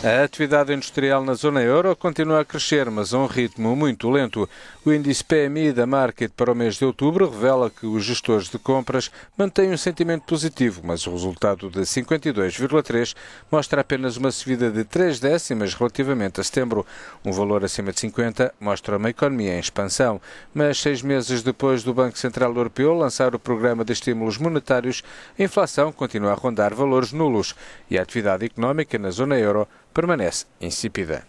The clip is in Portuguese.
A atividade industrial na zona euro continua a crescer, mas a um ritmo muito lento. O índice PMI da Market para o mês de outubro revela que os gestores de compras mantêm um sentimento positivo, mas o resultado de 52,3 mostra apenas uma subida de 3 décimas relativamente a setembro. Um valor acima de 50 mostra uma economia em expansão. Mas seis meses depois do Banco Central Europeu lançar o programa de estímulos monetários, a inflação continua a rondar valores nulos e a atividade económica na zona euro permanece insípida.